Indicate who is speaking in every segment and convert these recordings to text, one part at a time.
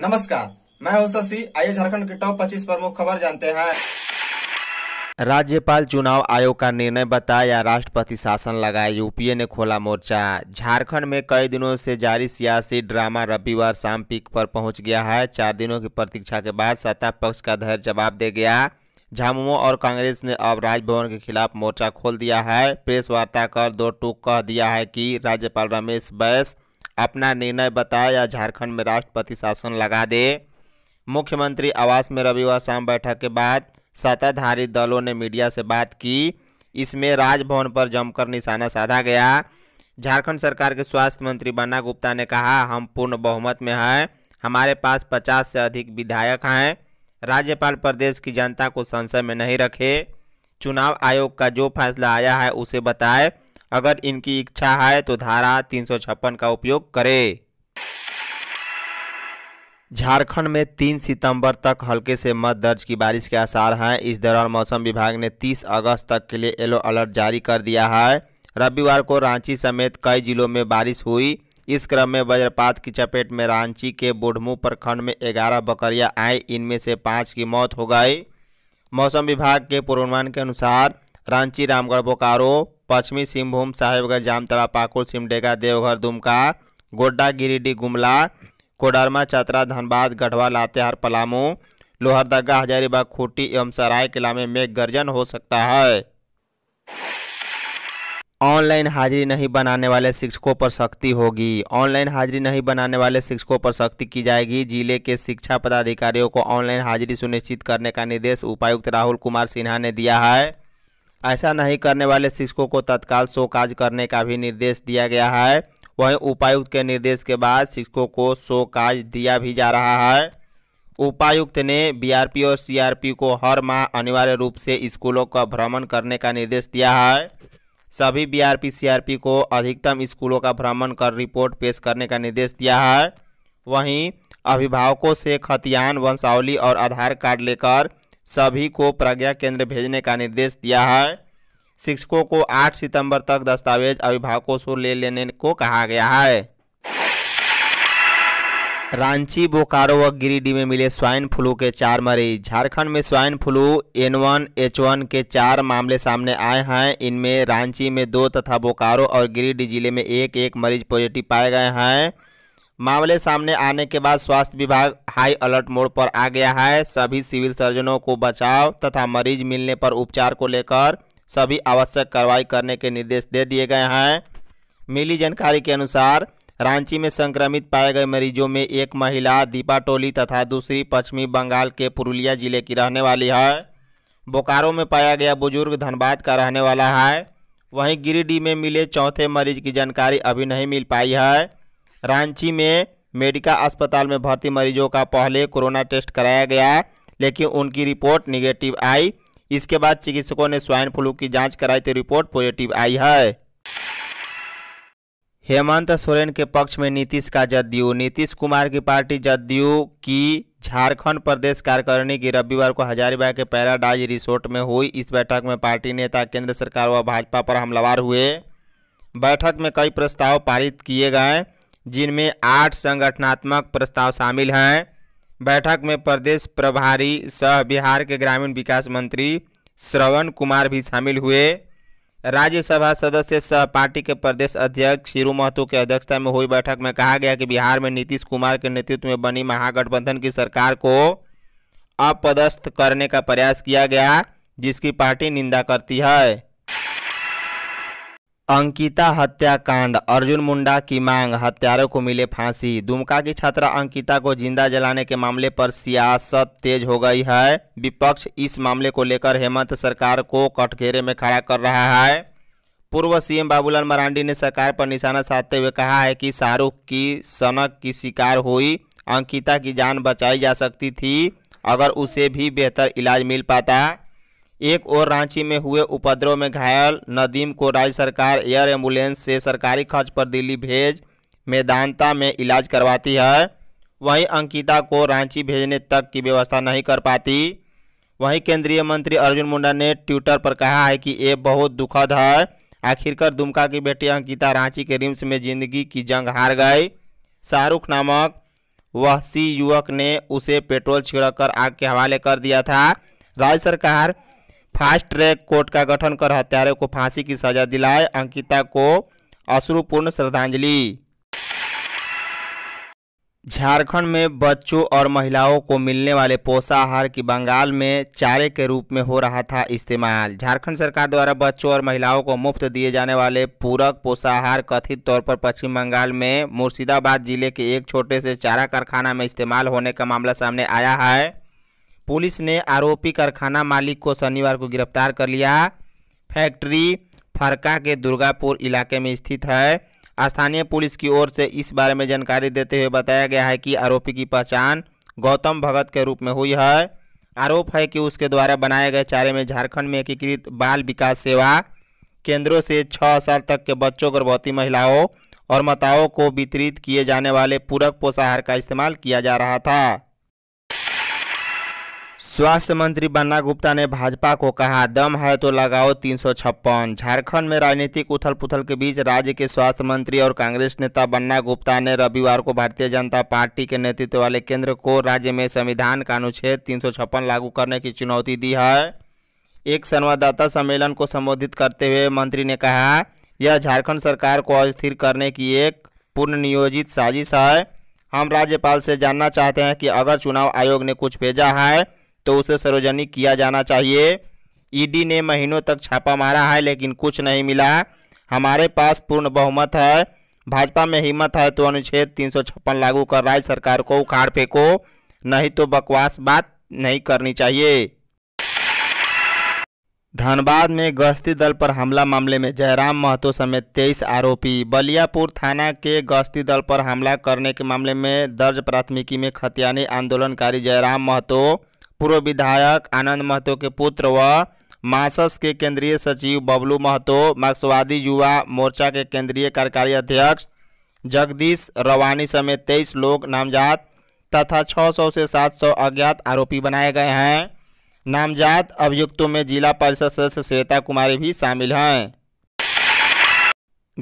Speaker 1: नमस्कार मैं हूं शशि आइए झारखंड के टॉप 25 प्रमुख खबर जानते हैं राज्यपाल चुनाव आयोग का निर्णय बताया राष्ट्रपति शासन लगाए यूपीए ने खोला मोर्चा झारखंड में कई दिनों से जारी सियासी ड्रामा रविवार शाम पीक पर पहुंच गया है चार दिनों की प्रतीक्षा के बाद सत्ता पक्ष का धैर्य जवाब दे गया झामुमो और कांग्रेस ने अब राजभवन के खिलाफ मोर्चा खोल दिया है प्रेस वार्ता कर दो टूक कह दिया है कि राज्यपाल रमेश बैस अपना निर्णय बताए या झारखंड में राष्ट्रपति शासन लगा दे मुख्यमंत्री आवास में रविवार शाम बैठक के बाद सत्ताधारी दलों ने मीडिया से बात की इसमें राजभवन पर जमकर निशाना साधा गया झारखंड सरकार के स्वास्थ्य मंत्री बन्ना गुप्ता ने कहा हम पूर्ण बहुमत में हैं हमारे पास पचास से अधिक विधायक हैं राज्यपाल प्रदेश की जनता को संसद में नहीं रखे चुनाव आयोग का जो फैसला आया है उसे बताए अगर इनकी इच्छा है तो धारा तीन का उपयोग करें झारखंड में 3 सितंबर तक हल्के से मत दर्ज की बारिश के आसार हैं इस दौरान मौसम विभाग ने 30 अगस्त तक के लिए येलो अलर्ट जारी कर दिया है रविवार को रांची समेत कई जिलों में बारिश हुई इस क्रम में वज्रपात की चपेट में रांची के बुढ़मू प्रखंड में 11 बकरियां आई इनमें से पाँच की मौत हो गई मौसम विभाग के पूर्वानुमान के अनुसार रांची रामगढ़ बोकारो पश्चिमी सिंहभूम साहेबगंज जामतरा पाकुड़ सिमडेगा देवघर दुमका गोड्डा गिरिडीह गुमला कोडरमा चतरा धनबाद गढ़वा लातेहार पलामू लोहरदगा हजारीबाग खूटी एवं सराय किला में मेघ गर्जन हो सकता है ऑनलाइन हाजिरी नहीं बनाने वाले शिक्षकों पर सख्ती होगी ऑनलाइन हाजिरी नहीं बनाने वाले शिक्षकों पर सख्ती की जाएगी जिले के शिक्षा पदाधिकारियों को ऑनलाइन हाजिरी सुनिश्चित करने का निर्देश उपायुक्त राहुल कुमार सिन्हा ने दिया है ऐसा नहीं करने वाले शिक्षकों को तत्काल शो काज करने का भी निर्देश दिया गया है वहीं उपायुक्त के निर्देश के बाद शिक्षकों को शो काज दिया भी जा रहा है उपायुक्त ने बीआरपी और सीआरपी को हर माह अनिवार्य रूप से स्कूलों का भ्रमण करने का निर्देश दिया है सभी बीआरपी सीआरपी को अधिकतम स्कूलों का भ्रमण कर रिपोर्ट पेश करने का निर्देश दिया है वहीं अभिभावकों से खतियान वंशावली और आधार कार्ड लेकर सभी को प्रज्ञा केंद्र भेजने का निर्देश दिया है शिक्षकों को 8 सितंबर तक दस्तावेज अभिभावकों से ले लेने को कहा गया है रांची बोकारो व गिरिडीह में मिले स्वाइन फ्लू के चार मरीज झारखंड में swine flu N one H one के चार मामले सामने आए हैं इनमें रांची में दो तथा बोकारो और गिरिडीह जिले में एक एक मरीज पॉजिटिव पाए गए हैं मामले सामने आने के बाद स्वास्थ्य विभाग हाई अलर्ट मोड पर आ गया है सभी सिविल सर्जनों को बचाव तथा मरीज मिलने पर उपचार को लेकर सभी आवश्यक कार्रवाई करने के निर्देश दे दिए गए हैं मिली जानकारी के अनुसार रांची में संक्रमित पाए गए मरीजों में एक महिला दीपा टोली तथा दूसरी पश्चिमी बंगाल के पुरुलिया जिले की रहने वाली है बोकारो में पाया गया बुजुर्ग धनबाद का रहने वाला है वहीं गिरिडीह में मिले चौथे मरीज की जानकारी अभी नहीं मिल पाई है रांची में मेडिका अस्पताल में भर्ती मरीजों का पहले कोरोना टेस्ट कराया गया लेकिन उनकी रिपोर्ट निगेटिव आई इसके बाद चिकित्सकों ने स्वाइन फ्लू की जांच कराई तो रिपोर्ट पॉजिटिव आई है हेमंत सोरेन के पक्ष में नीतीश का जदयू नीतीश कुमार की पार्टी जदयू की झारखंड प्रदेश कार्यकारिणी की रविवार को हजारीबाग के पैराडाइज रिसोर्ट में हुई इस बैठक में पार्टी नेता केंद्र सरकार व भाजपा पर हमलावार हुए बैठक में कई प्रस्ताव पारित किए गए जिनमें आठ संगठनात्मक प्रस्ताव शामिल हैं बैठक में प्रदेश प्रभारी सह बिहार के ग्रामीण विकास मंत्री श्रवण कुमार भी शामिल हुए राज्यसभा सदस्य सह पार्टी के प्रदेश अध्यक्ष शिरू महतो की अध्यक्षता में हुई बैठक में कहा गया कि बिहार में नीतीश कुमार के नेतृत्व में बनी महागठबंधन की सरकार को अपदस्थ करने का प्रयास किया गया जिसकी पार्टी निंदा करती है अंकिता हत्याकांड अर्जुन मुंडा की मांग हत्यारों को मिले फांसी दुमका की छात्रा अंकिता को जिंदा जलाने के मामले पर सियासत तेज हो गई है विपक्ष इस मामले को लेकर हेमंत सरकार को कटघेरे में खड़ा कर रहा है पूर्व सीएम बाबूलाल मरांडी ने सरकार पर निशाना साधते हुए कहा है कि शाहरुख की सनक की शिकार हुई अंकिता की जान बचाई जा सकती थी अगर उसे भी बेहतर इलाज मिल पाता एक और रांची में हुए उपद्रव में घायल नदीम को राज्य सरकार एयर एम्बुलेंस से सरकारी खर्च पर दिल्ली भेज मैदानता में इलाज करवाती है वहीं अंकिता को रांची भेजने तक की व्यवस्था नहीं कर पाती वहीं केंद्रीय मंत्री अर्जुन मुंडा ने ट्विटर पर कहा है कि ये बहुत दुखद है आखिरकार दुमका की बेटी अंकिता रांची के रिम्स में जिंदगी की जंग हार गई शाहरुख नामक वहसी युवक ने उसे पेट्रोल छिड़क कर आग के हवाले कर दिया था राज्य सरकार फास्ट ट्रैक कोर्ट का गठन कर हत्यारों को फांसी की सजा दिलाए अंकिता को अश्रुपूर्ण श्रद्धांजलि झारखंड में बच्चों और महिलाओं को मिलने वाले पोषाहार की बंगाल में चारे के रूप में हो रहा था इस्तेमाल झारखंड सरकार द्वारा बच्चों और महिलाओं को मुफ्त दिए जाने वाले पूरक पोषाहार कथित तौर पर पश्चिम बंगाल में मुर्शिदाबाद जिले के एक छोटे से चारा कारखाना में इस्तेमाल होने का मामला सामने आया है पुलिस ने आरोपी कारखाना मालिक को शनिवार को गिरफ्तार कर लिया फैक्ट्री फरका के दुर्गापुर इलाके में स्थित है स्थानीय पुलिस की ओर से इस बारे में जानकारी देते हुए बताया गया है कि आरोपी की पहचान गौतम भगत के रूप में हुई है आरोप है कि उसके द्वारा बनाए गए चारे में झारखंड में एकीकृत बाल विकास सेवा केंद्रों से छः साल तक के बच्चों गर्भवती महिलाओं और माताओं को वितरित किए जाने वाले पूरक पोषाहार का इस्तेमाल किया जा रहा था स्वास्थ्य मंत्री बन्ना गुप्ता ने भाजपा को कहा दम है तो लगाओ तीन झारखंड में राजनीतिक उथल पुथल के बीच राज्य के स्वास्थ्य मंत्री और कांग्रेस नेता बन्ना गुप्ता ने रविवार को भारतीय जनता पार्टी के नेतृत्व वाले केंद्र को राज्य में संविधान का अनुच्छेद तीन लागू करने की चुनौती दी है एक संवाददाता सम्मेलन को संबोधित करते हुए मंत्री ने कहा यह झारखंड सरकार को अस्थिर करने की एक पूर्ण नियोजित साजिश है हम राज्यपाल से जानना चाहते हैं कि अगर चुनाव आयोग ने कुछ भेजा है तो उसे सार्वजनिक किया जाना चाहिए ईडी ने महीनों तक छापा मारा है लेकिन कुछ नहीं मिला हमारे पास पूर्ण बहुमत है भाजपा में हिम्मत है तो अनुच्छेद तीन लागू कर राज्य सरकार को उखाड़ फेंको नहीं तो बकवास बात नहीं करनी चाहिए धनबाद में गश्ती दल पर हमला मामले में जयराम महतो समेत तेईस आरोपी बलियापुर थाना के गश्ती दल पर हमला करने के मामले में दर्ज प्राथमिकी में खतियानी आंदोलनकारी जयराम महतो पूर्व विधायक आनंद महतो के पुत्र व मासस के केंद्रीय सचिव बबलू महतो मार्क्सवादी युवा मोर्चा के केंद्रीय कार्यकारी अध्यक्ष जगदीश रवानी समेत तेईस लोग नामजात तथा 600 से 700 अज्ञात आरोपी बनाए गए हैं नामजात अभियुक्तों में जिला परिषद सदस्य श्वेता कुमारी भी शामिल हैं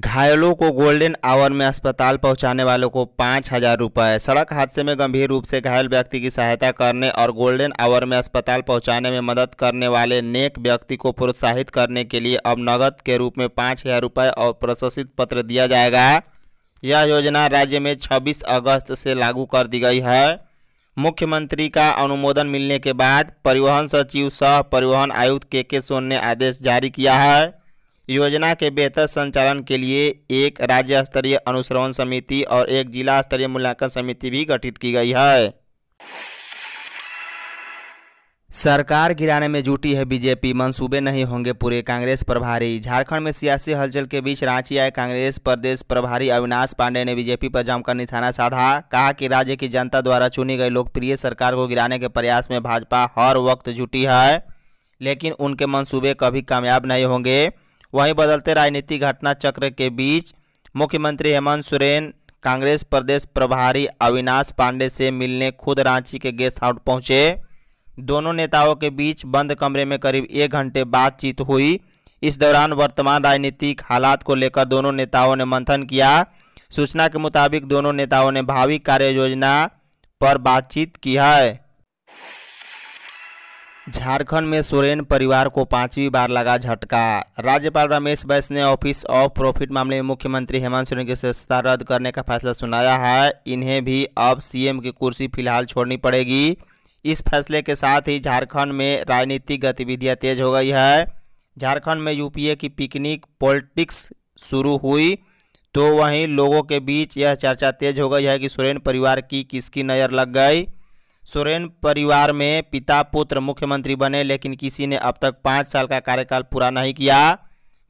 Speaker 1: घायलों को गोल्डन आवर में अस्पताल पहुंचाने वालों को पाँच हज़ार रुपये सड़क हादसे में गंभीर रूप से घायल व्यक्ति की सहायता करने और गोल्डन आवर में अस्पताल पहुंचाने में मदद करने वाले नेक व्यक्ति को प्रोत्साहित करने के लिए अब नगद के रूप में पाँच हज़ार रुपये और प्रशंसित पत्र दिया जाएगा यह योजना राज्य में छब्बीस अगस्त से लागू कर दी गई है मुख्यमंत्री का अनुमोदन मिलने के बाद परिवहन सचिव सह परिवहन आयुक्त के के सोन ने आदेश जारी किया है योजना के बेहतर संचालन के लिए एक राज्य स्तरीय अनुश्रवण समिति और एक जिला स्तरीय मूल्यांकन समिति भी गठित की गई है सरकार गिराने में जुटी है बीजेपी मंसूबे नहीं होंगे पूरे कांग्रेस प्रभारी झारखंड में सियासी हलचल के बीच रांची आए कांग्रेस प्रदेश प्रभारी अविनाश पांडे ने बीजेपी पर जमकर निशाना साधा कहा कि राज्य की जनता द्वारा चुनी गई लोकप्रिय सरकार को गिराने के प्रयास में भाजपा हर वक्त जुटी है लेकिन उनके मंसूबे कभी कामयाब नहीं होंगे वहीं बदलते राजनीतिक घटना चक्र के बीच मुख्यमंत्री हेमंत सोरेन कांग्रेस प्रदेश प्रभारी अविनाश पांडे से मिलने खुद रांची के गेस्ट हाउस पहुंचे दोनों नेताओं के बीच बंद कमरे में करीब एक घंटे बातचीत हुई इस दौरान वर्तमान राजनीतिक हालात को लेकर दोनों नेताओं ने मंथन किया सूचना के मुताबिक दोनों नेताओं ने भावी कार्य योजना पर बातचीत की है झारखंड में सोरेन परिवार को पांचवी बार लगा झटका राज्यपाल रमेश बैस ने ऑफिस ऑफ प्रॉफिट मामले में मुख्यमंत्री हेमंत सोरेन की सदस्यता रद्द करने का फैसला सुनाया है इन्हें भी अब सीएम की कुर्सी फिलहाल छोड़नी पड़ेगी इस फैसले के साथ ही झारखंड में राजनीतिक गतिविधियां तेज हो गई है झारखंड में यूपीए की पिकनिक पॉलिटिक्स शुरू हुई तो वहीं लोगों के बीच यह चर्चा तेज हो गई है कि सोरेन परिवार की किसकी नज़र लग गई सोरेन परिवार में पिता पुत्र मुख्यमंत्री बने लेकिन किसी ने अब तक पाँच साल का कार्यकाल पूरा नहीं किया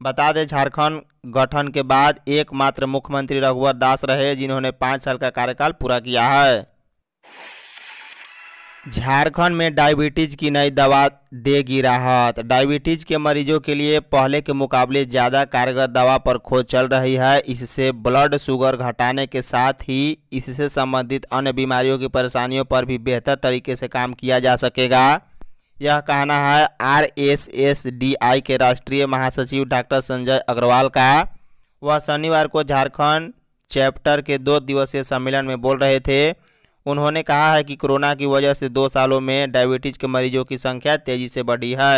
Speaker 1: बता दें झारखंड गठन के बाद एकमात्र मुख्यमंत्री रघुवर दास रहे जिन्होंने पाँच साल का कार्यकाल पूरा किया है झारखंड में डायबिटीज़ की नई दवा देगी राहत डायबिटीज़ के मरीजों के लिए पहले के मुकाबले ज़्यादा कारगर दवा पर खोज चल रही है इससे ब्लड शुगर घटाने के साथ ही इससे संबंधित अन्य बीमारियों की परेशानियों पर भी बेहतर तरीके से काम किया जा सकेगा यह कहना है R S S D I के राष्ट्रीय महासचिव डॉक्टर संजय अग्रवाल का वह शनिवार को झारखंड चैप्टर के दो दिवसीय सम्मेलन में बोल रहे थे उन्होंने कहा है कि कोरोना की वजह से दो सालों में डायबिटीज के मरीजों की संख्या तेजी से बढ़ी है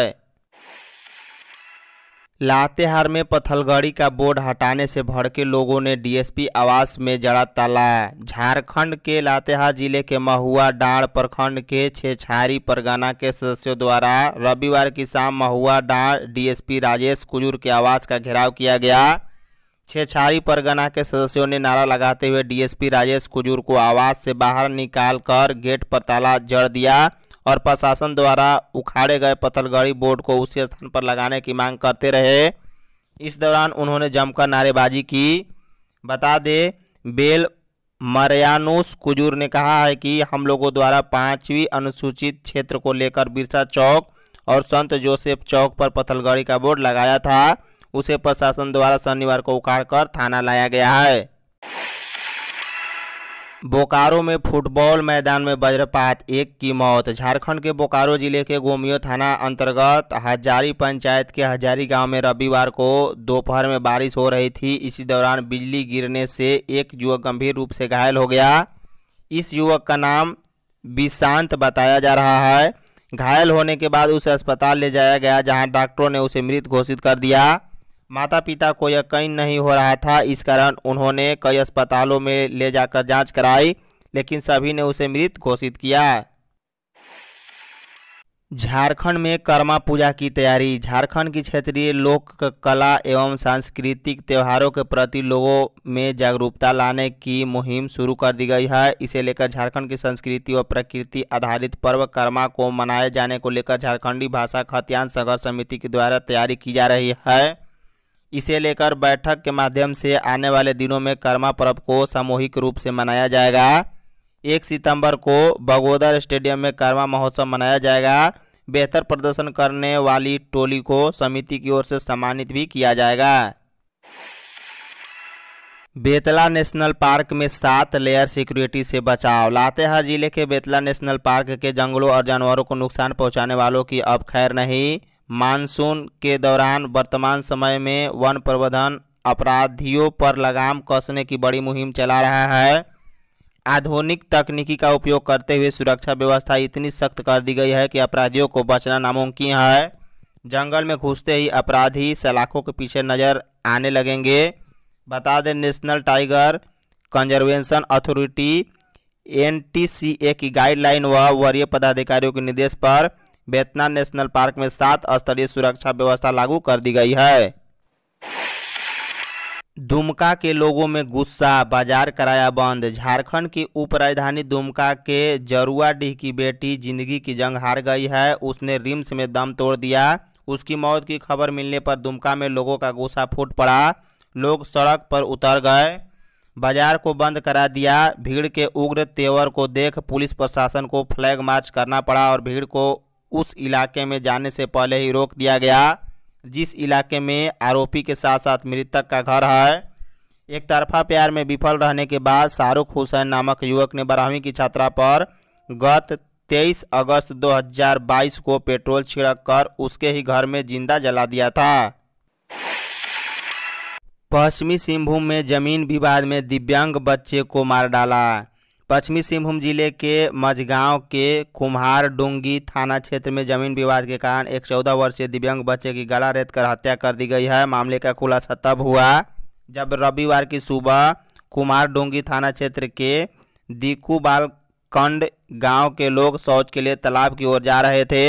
Speaker 1: लातेहार में पथलगड़ी का बोर्ड हटाने से भड़के लोगों ने डीएसपी आवास में जड़ा ताला झारखंड के लातेहार जिले के महुआ डांड़ प्रखंड के छेछारी परगना के सदस्यों द्वारा रविवार की शाम महुआ डांड़ डीएसपी राजेश कुजूर के आवास का घेराव किया गया छेछारी परगना के सदस्यों ने नारा लगाते हुए डीएसपी राजेश कुजूर को आवास से बाहर निकाल कर गेट पर ताला जड़ दिया और प्रशासन द्वारा उखाड़े गए पथलगड़ी बोर्ड को उसी स्थान पर लगाने की मांग करते रहे इस दौरान उन्होंने जमकर नारेबाजी की बता दे बेल मरियानुस कुजूर ने कहा है कि हम लोगों द्वारा पाँचवीं अनुसूचित क्षेत्र को लेकर बिरसा चौक और संत जोसेफ चौक पर पथलगड़ी का बोर्ड लगाया था उसे प्रशासन द्वारा शनिवार को कर थाना लाया गया है बोकारो में फुटबॉल मैदान में वज्रपात एक की मौत झारखंड के बोकारो जिले के गोमियो थाना अंतर्गत हजारी पंचायत के हजारी गांव में रविवार को दोपहर में बारिश हो रही थी इसी दौरान बिजली गिरने से एक युवक गंभीर रूप से घायल हो गया इस युवक का नाम विशांत बताया जा रहा है घायल होने के बाद उसे अस्पताल ले जाया गया जहाँ डॉक्टरों ने उसे मृत घोषित कर दिया माता पिता को यह नहीं हो रहा था इस कारण उन्होंने कई अस्पतालों में ले जाकर जांच कराई लेकिन सभी ने उसे मृत घोषित किया झारखंड में कर्मा पूजा की तैयारी झारखंड की क्षेत्रीय लोक कला एवं सांस्कृतिक त्योहारों के प्रति लोगों में जागरूकता लाने की मुहिम शुरू कर दी गई है इसे लेकर झारखंड की संस्कृति व प्रकृति आधारित पर्व कर्मा को मनाए जाने को लेकर झारखंडी भाषा खतियान संघर्ष समिति के द्वारा तैयारी की जा रही है इसे लेकर बैठक के माध्यम से आने वाले दिनों में कर्मा पर्व को सामूहिक रूप से मनाया जाएगा एक सितंबर को बगोदर स्टेडियम में कर्मा महोत्सव मनाया जाएगा बेहतर प्रदर्शन करने वाली टोली को समिति की ओर से सम्मानित भी किया जाएगा बेतला नेशनल पार्क में सात लेयर सिक्योरिटी से बचाव लातेहार जिले के बेतला नेशनल पार्क के जंगलों और जानवरों को नुकसान पहुंचाने वालों की अब खैर नहीं मानसून के दौरान वर्तमान समय में वन प्रबंधन अपराधियों पर लगाम कसने की बड़ी मुहिम चला रहा है आधुनिक तकनीकी का उपयोग करते हुए सुरक्षा व्यवस्था इतनी सख्त कर दी गई है कि अपराधियों को बचना नामुमकिन है जंगल में घुसते ही अपराधी सलाखों के पीछे नज़र आने लगेंगे बता दें national tiger conservation authority N की गाइडलाइन व वरीय पदाधिकारियों के निर्देश पर बेतना नेशनल पार्क में सात स्तरीय सुरक्षा व्यवस्था लागू कर दी गई है दुमका के लोगों में गुस्सा बाजार कराया बंद झारखंड की उपराजधानी दुमका के जरुआ डीह की बेटी जिंदगी की जंग हार गई है उसने रिम्स में दम तोड़ दिया उसकी मौत की खबर मिलने पर दुमका में लोगों का गुस्सा फूट पड़ा लोग सड़क पर उतर गए बाजार को बंद करा दिया भीड़ के उग्र तेवर को देख पुलिस प्रशासन को फ्लैग मार्च करना पड़ा और भीड़ को उस इलाके में जाने से पहले ही रोक दिया गया जिस इलाके में आरोपी के साथ साथ मृतक का घर है एक तरफा प्यार में विफल रहने के बाद शाहरुख हुसैन नामक युवक ने बारहवीं की छात्रा पर गत 23 अगस्त 2022 को पेट्रोल छिड़क कर उसके ही घर में जिंदा जला दिया था पश्चिमी सिंहभूम में जमीन विवाद में दिव्यांग बच्चे को मार डाला पश्चिमी सिंहभूम जिले के मझगांव के कुम्हार डोंगी थाना क्षेत्र में जमीन विवाद के कारण एक चौदह वर्षीय दिव्यांग बच्चे की गला रेत कर हत्या कर दी गई है मामले का खुलासा तब हुआ जब रविवार की सुबह कुम्हार डोंगी थाना क्षेत्र के दीकूबाल कंड गांव के लोग शौच के लिए तालाब की ओर जा रहे थे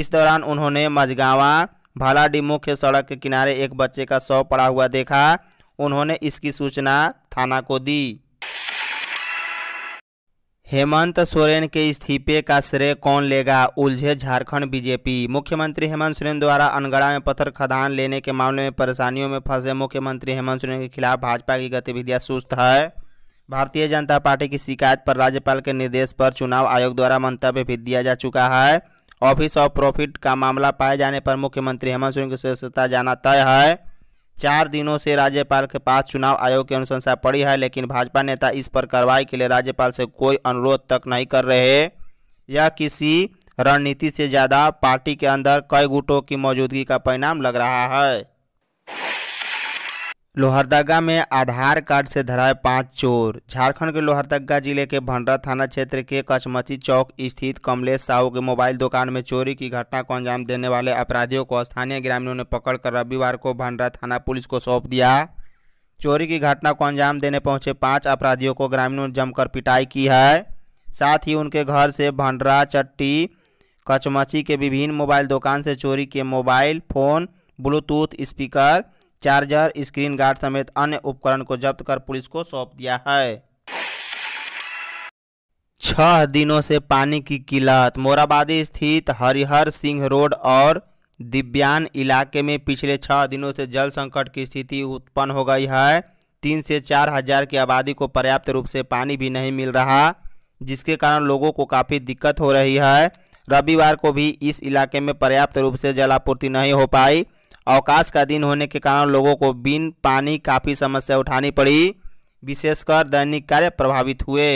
Speaker 1: इस दौरान उन्होंने मझगावा भालाडी मुख्य सड़क के किनारे एक बच्चे का शव पड़ा हुआ देखा उन्होंने इसकी सूचना थाना को दी हेमंत सोरेन के इस्तीफे का श्रेय कौन लेगा उलझे झारखंड बीजेपी मुख्यमंत्री हेमंत सोरेन द्वारा अनगड़ा में पत्थर खदान लेने के मामले में परेशानियों में फंसे मुख्यमंत्री हेमंत सोरेन के खिलाफ भाजपा की गतिविधियां सुस्त है भारतीय जनता पार्टी की शिकायत पर राज्यपाल के निर्देश पर चुनाव आयोग द्वारा मंतव्य भी दिया जा चुका है ऑफिस ऑफ प्रॉफिट का मामला पाए जाने पर मुख्यमंत्री हेमंत सोरेन की सदस्यता जाना तय है चार दिनों से राज्यपाल के पास चुनाव आयोग की अनुशंसा पड़ी है लेकिन भाजपा नेता इस पर कार्रवाई के लिए राज्यपाल से कोई अनुरोध तक नहीं कर रहे यह किसी रणनीति से ज़्यादा पार्टी के अंदर कई गुटों की मौजूदगी का परिणाम लग रहा है लोहरदगा में आधार कार्ड से धराए पांच चोर झारखंड के लोहरदगा जिले के भंडरा थाना क्षेत्र के कचमची चौक स्थित कमलेश साहू के मोबाइल दुकान में चोरी की घटना को अंजाम देने वाले अपराधियों को स्थानीय ग्रामीणों ने पकड़कर रविवार को भंडरा थाना पुलिस को सौंप दिया चोरी की घटना को अंजाम देने पहुंचे पाँच अपराधियों को ग्रामीणों ने जमकर पिटाई की है साथ ही उनके घर से भंडरा चट्टी कचमची के विभिन्न मोबाइल दुकान से चोरी के mobile phone bluetooth speaker charger screen guard समेत अन्य उपकरण को जब्त कर पुलिस को सौंप दिया है छह दिनों से पानी की किल्लत मोराबादी स्थित हरिहर सिंह रोड और दिव्यान इलाके में पिछले छह दिनों से जल संकट की स्थिति उत्पन्न हो गई है तीन से चार हजार की आबादी को पर्याप्त रूप से पानी भी नहीं मिल रहा जिसके कारण लोगों को काफ़ी दिक्कत हो रही है रविवार को भी इस इलाके में पर्याप्त रूप से जलापूर्ति नहीं हो पाई अवकाश का दिन होने के कारण लोगों को बिन पानी काफ़ी समस्या उठानी पड़ी विशेषकर दैनिक कार्य प्रभावित हुए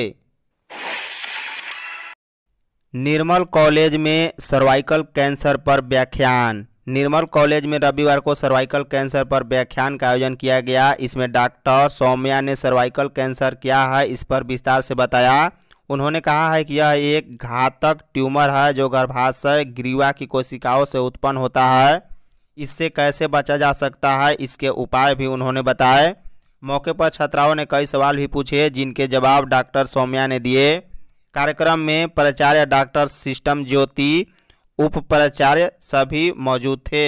Speaker 1: निर्मल कॉलेज में सर्वाइकल कैंसर पर व्याख्यान निर्मल कॉलेज में रविवार को सर्वाइकल कैंसर पर व्याख्यान का आयोजन किया गया इसमें डॉक्टर सौम्या ने सर्वाइकल कैंसर क्या है इस पर विस्तार से बताया उन्होंने कहा है कि यह एक घातक ट्यूमर है जो गर्भाशय ग्रीवा की कोशिकाओं से उत्पन्न होता है इससे कैसे बचा जा सकता है इसके उपाय भी उन्होंने बताए मौके पर छात्राओं ने कई सवाल भी पूछे जिनके जवाब डॉक्टर सौम्या ने दिए कार्यक्रम में प्राचार्य डॉक्टर सिस्टम ज्योति उप प्राचार्य सभी मौजूद थे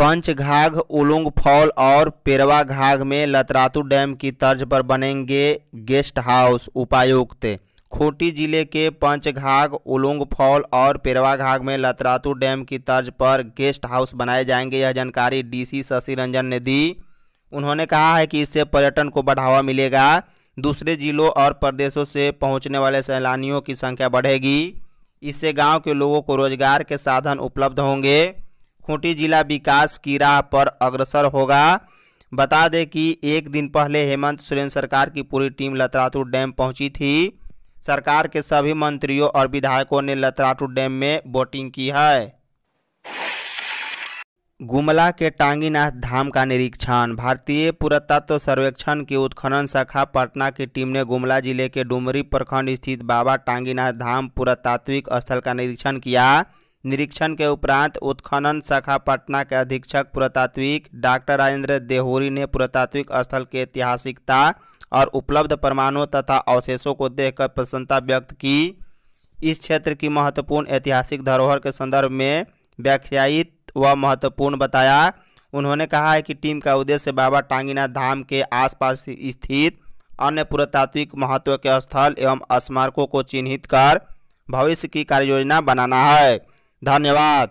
Speaker 1: पंचघाघ उलुंग फॉल और पेरवा घाघ में लतरातू डैम की तर्ज पर बनेंगे गेस्ट हाउस उपायुक्त खूंटी जिले के पंचघाघ फॉल और पेरवाघाग में लतरातू डैम की तर्ज पर गेस्ट हाउस बनाए जाएंगे यह जानकारी डीसी शशि रंजन ने दी उन्होंने कहा है कि इससे पर्यटन को बढ़ावा मिलेगा दूसरे जिलों और प्रदेशों से पहुंचने वाले सैलानियों की संख्या बढ़ेगी इससे गांव के लोगों को रोजगार के साधन उपलब्ध होंगे खूंटी जिला विकास की राह पर अग्रसर होगा बता दें कि एक दिन पहले हेमंत सोरेन सरकार की पूरी टीम लतरातू डैम पहुँची थी सरकार के सभी मंत्रियों और विधायकों ने लतराटू डैम में बोटिंग की है गुमला के टांगीनाथ धाम का निरीक्षण भारतीय पुरातत्व सर्वेक्षण की उत्खनन शाखा पटना की टीम ने गुमला जिले के डुमरी प्रखंड स्थित बाबा टांगीनाथ धाम पुरातात्विक स्थल का निरीक्षण किया निरीक्षण के उपरांत उत्खनन शाखा पटना के अधीक्षक पुरातात्विक डॉक्टर राजेंद्र देहोरी ने पुरातात्विक स्थल की ऐतिहासिकता और उपलब्ध परमाणुओं तथा अवशेषों को देखकर प्रसन्नता व्यक्त की इस क्षेत्र की महत्वपूर्ण ऐतिहासिक धरोहर के संदर्भ में व्याख्यायित व महत्वपूर्ण बताया उन्होंने कहा है कि टीम का उद्देश्य बाबा टांगीनाथ धाम के आसपास स्थित अन्य पुरातात्विक महत्व के स्थल एवं स्मारकों को चिन्हित कर भविष्य की कार्ययोजना बनाना है धन्यवाद